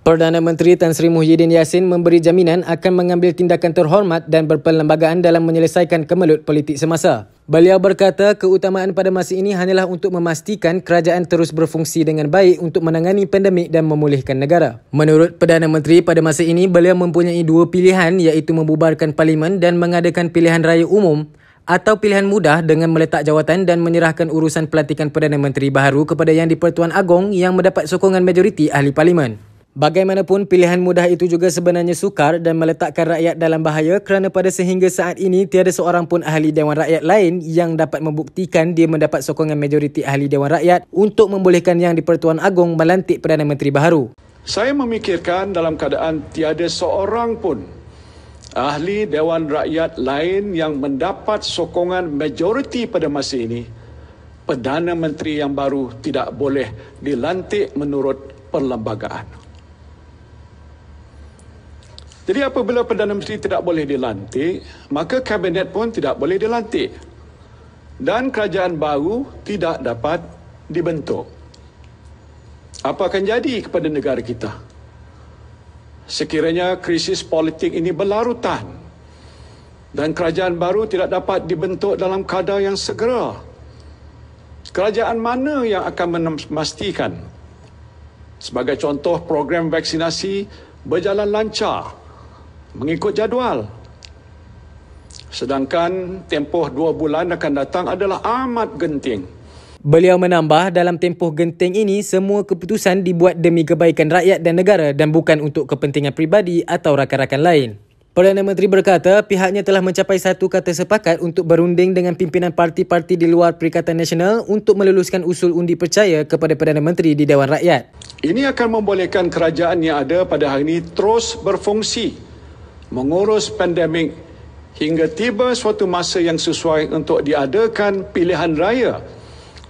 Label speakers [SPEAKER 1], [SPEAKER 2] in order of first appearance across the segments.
[SPEAKER 1] Perdana Menteri Tan Sri Muhyiddin Yassin memberi jaminan akan mengambil tindakan terhormat dan berperlembagaan dalam menyelesaikan kemelut politik semasa. Beliau berkata keutamaan pada masa ini hanyalah untuk memastikan kerajaan terus berfungsi dengan baik untuk menangani pandemik dan memulihkan negara. Menurut Perdana Menteri pada masa ini beliau mempunyai dua pilihan iaitu membubarkan parlimen dan mengadakan pilihan raya umum atau pilihan mudah dengan meletak jawatan dan menyerahkan urusan pelantikan Perdana Menteri baru kepada Yang di-Pertuan Agong yang mendapat sokongan majoriti ahli parlimen. Bagaimanapun pilihan mudah itu juga sebenarnya sukar dan meletakkan rakyat dalam bahaya kerana pada sehingga saat ini tiada seorang pun ahli Dewan Rakyat lain yang dapat membuktikan dia mendapat sokongan majoriti ahli Dewan Rakyat untuk membolehkan Yang di-Pertuan Agong melantik Perdana Menteri baru.
[SPEAKER 2] Saya memikirkan dalam keadaan tiada seorang pun ahli Dewan Rakyat lain yang mendapat sokongan majoriti pada masa ini, Perdana Menteri yang baru tidak boleh dilantik menurut perlembagaan. Jadi apabila Perdana Menteri tidak boleh dilantik, maka kabinet pun tidak boleh dilantik. Dan kerajaan baru tidak dapat dibentuk. Apa akan jadi kepada negara kita? Sekiranya krisis politik ini berlarutan dan kerajaan baru tidak dapat dibentuk dalam kadar yang segera, kerajaan mana yang akan memastikan sebagai contoh program vaksinasi berjalan lancar mengikut jadual. Sedangkan tempoh dua bulan akan datang adalah amat genting.
[SPEAKER 1] Beliau menambah dalam tempoh genting ini semua keputusan dibuat demi kebaikan rakyat dan negara dan bukan untuk kepentingan pribadi atau rakan-rakan lain. Perdana Menteri berkata pihaknya telah mencapai satu kata sepakat untuk berunding dengan pimpinan parti-parti di luar Perikatan Nasional untuk meluluskan usul undi percaya kepada Perdana Menteri di Dewan Rakyat.
[SPEAKER 2] Ini akan membolehkan kerajaan yang ada pada hari ini terus berfungsi mengurus pandemik hingga tiba suatu masa yang sesuai untuk diadakan pilihan raya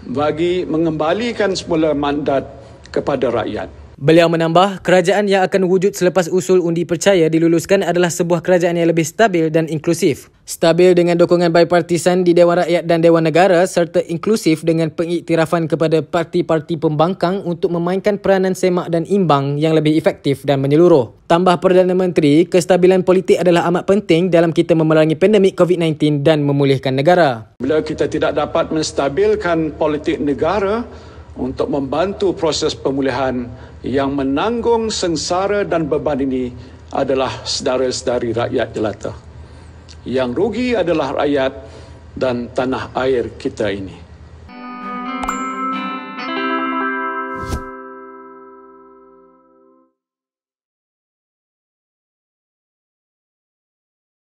[SPEAKER 2] bagi mengembalikan semula mandat kepada rakyat. Beliau menambah, kerajaan
[SPEAKER 1] yang akan wujud selepas usul undi percaya diluluskan adalah sebuah kerajaan yang lebih stabil dan inklusif. Stabil dengan dokongan bipartisan di Dewan Rakyat dan Dewan Negara serta inklusif dengan pengiktirafan kepada parti-parti pembangkang untuk memainkan peranan semak dan imbang yang lebih efektif dan menyeluruh. Tambah Perdana Menteri, kestabilan politik adalah amat penting dalam kita memerangi pandemik COVID-19 dan memulihkan negara.
[SPEAKER 2] Bila kita tidak dapat menstabilkan politik negara, untuk membantu proses pemulihan yang menanggung sengsara dan beban ini adalah saudara sedari rakyat jelata. Yang rugi adalah rakyat dan tanah air kita ini.